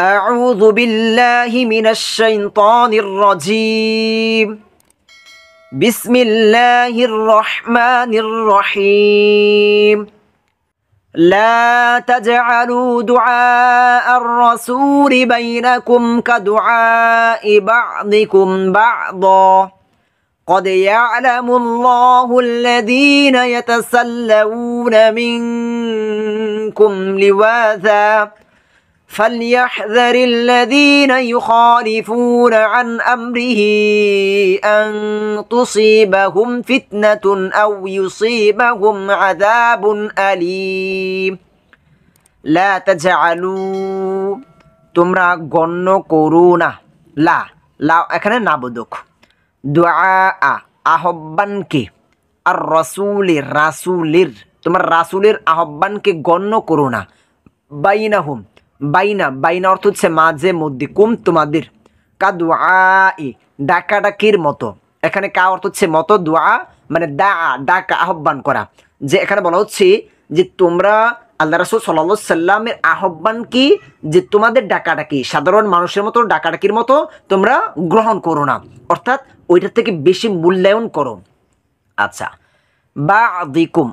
أعوذ بالله من الشيطان الرجيم بسم الله الرحمن الرحيم لا تجعلوا دعاء الرسول بينكم كدعاء بعضكم بعضا قد يعلم الله الذين يتسللون منكم لواذا فليحذر الذين يخالفون عن امره ان تصيبهم فتنه او يصيبهم عذاب اليم لا تجعلوا تمرا غن كورونا لا لا أكن এখানে دعاء বোধক الرسول الرسولير আর رسولير রাসুলের غن كورونا بينهم বাইনা বাইনা অর্থ হচ্ছে মাঝে মধ্যে কুম তোমাদের কা দোয়া ই ডাকাডাকির মতো এখানে কা অর্থ হচ্ছে মতো দোয়া মানে দা ডাকা আহ্বান করা যে এখানে বলা হচ্ছে যে তোমরা আল্লাহ রাসুল সাল্লা সাল্লামের আহ্বান কি যে তোমাদের ডাকাডাকি সাধারণ মানুষের মতো ডাকাডাকির মতো তোমরা গ্রহণ করো না অর্থাৎ ওইটা থেকে বেশি মূল্যায়ন করো আচ্ছা বা আদিকুম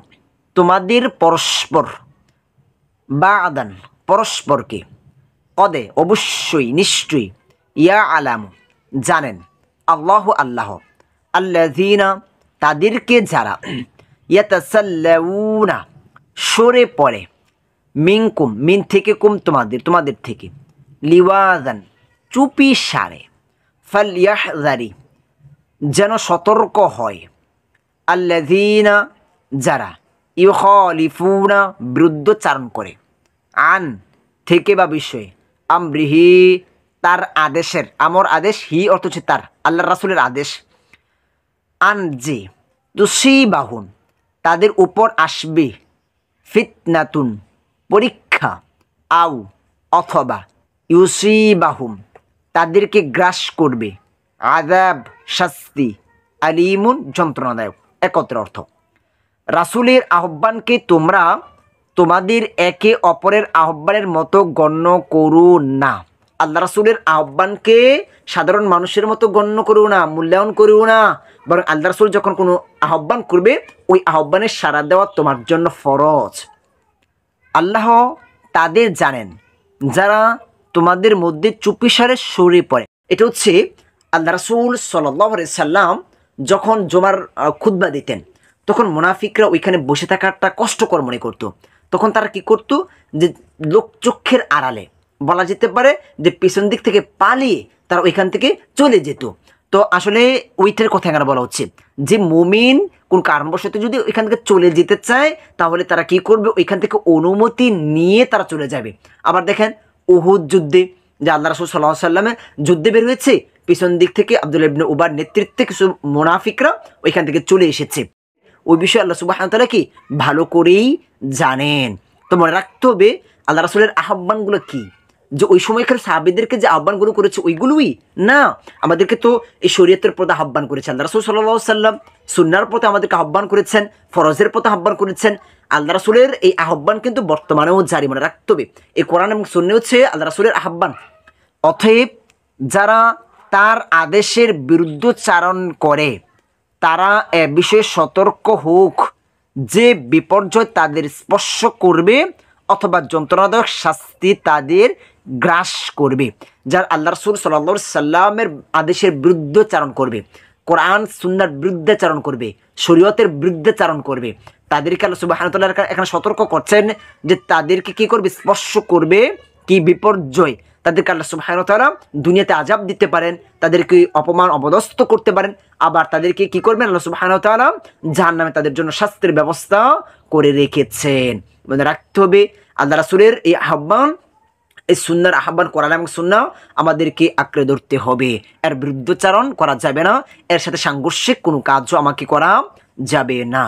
তোমাদের পরস্পর বা আদান পরস্পরকে কদে অবশ্যই নিশ্চয়ই ইয়া আলাম জানেন আল্লাহ আল্লাহ আল্লাহিনা তাদেরকে যারা ইয়াতাসাল্লাউনা সরে পড়ে মিনকুম মিন থেকে কুম তোমাদের তোমাদের থেকে লিওয়াজান চুপি সারে ফাল ইয়াহজারি যেন সতর্ক হয় আল্লাহিনা যারা বিরুদ্ধ চারণ করে আন থেকে বা বিষয়ে আমৃহি তার আদেশের আমর আদেশ হি অর্থ হচ্ছে তার আল্লাহ রাসুলের আদেশ আন যে তুসি বাহুন তাদের উপর আসবে ফিতনাতুন পরীক্ষা আউ অথবা ইউসি বাহুম তাদেরকে গ্রাস করবে আদাব শাস্তি আলিমুন যন্ত্রণাদায়ক একত্র অর্থ রাসুলের আহ্বানকে তোমরা তোমাদের একে অপরের আহ্বানের মতো গণ্য করু না আল্লাহ রাসুলের আহ্বানকে সাধারণ মানুষের মতো গণ্য করু না মূল্যায়ন করু না বরং আল্লাহ রাসুল যখন কোনো আহ্বান করবে ওই আহ্বানের সাড়া দেওয়া তোমার জন্য ফরজ আল্লাহ তাদের জানেন যারা তোমাদের মধ্যে চুপিসারে সরে পড়ে এটা হচ্ছে আল্লাহ রাসুল সাল্লাহ সাল্লাম যখন জমার খুদ্া দিতেন তখন মুনাফিকরা ওইখানে বসে থাকাটা কষ্টকর মনে করতো তখন তারা কি করতো যে লোক চক্ষের আড়ালে বলা যেতে পারে যে পিছন দিক থেকে পালিয়ে তারা ওইখান থেকে চলে যেত তো আসলে ওইটার কথা এখানে বলা হচ্ছে যে মমিন কোন কারণবশত যদি ওইখান থেকে চলে যেতে চায় তাহলে তারা কি করবে ওইখান থেকে অনুমতি নিয়ে তারা চলে যাবে আবার দেখেন উহুদ যুদ্ধে যে আল্লাহ রাসুল সাল্লাহ সাল্লামের যুদ্ধে বের হয়েছে পিছন দিক থেকে আবদুল্লাবিন উবার নেতৃত্বে কিছু মোনাফিকরা ওইখান থেকে চলে এসেছে ওই বিষয়ে আল্লাহ সুবাহ তালা কি ভালো করেই জানেন তো মনে রাখতে হবে আল্লাহ রাসুলের আহ্বানগুলো কী যে ওই সময়কার সাহাবিদেরকে যে আহ্বানগুলো করেছে ওইগুলোই না আমাদেরকে তো এই শরীয়তের প্রতি আহ্বান করেছে আল্লাহ রাসুল সাল্লাহ সাল্লাম সুন্নার পথে আমাদেরকে আহ্বান করেছেন ফরজের প্রতি আহ্বান করেছেন আল্লাহ রাসুলের এই আহ্বান কিন্তু বর্তমানেও জারি মনে রাখতে হবে এই কোরআন এবং সুন্নি হচ্ছে আল্লাহ রাসুলের আহ্বান অথব যারা তার আদেশের বিরুদ্ধচারণ করে তারা এ বিষয়ে সতর্ক হোক যে বিপর্যয় তাদের স্পর্শ করবে অথবা যন্ত্রণাদায়ক শাস্তি তাদের গ্রাস করবে যার আল্লাহ রসুল সাল্লা সাল্লামের আদেশের বিরুদ্ধে চারণ করবে কোরআন সুন্নার চারণ করবে শরীয়তের চারণ করবে তাদেরকে আল্লাহ সুবাহানতাল্লাহ এখানে সতর্ক করছেন যে তাদেরকে কি করবে স্পর্শ করবে কি বিপর্যয় তাদেরকে আল্লাহ তালা দুনিয়াতে আজাব দিতে পারেন তাদেরকে অপমান অবদস্থ করতে পারেন আবার তাদেরকে কি করবেন আল্লাহ তালা যার নামে তাদের জন্য শাস্ত্রের ব্যবস্থা করে রেখেছেন মনে রাখতে হবে আল্লাহ রাসুলের এই আহ্বান এই সুন্নার আহ্বান করার এবং সুন্না আমাদেরকে আঁকড়ে ধরতে হবে এর বিরুদ্ধচারণ করা যাবে না এর সাথে সাংঘর্ষিক কোনো কাজও আমাকে করা যাবে না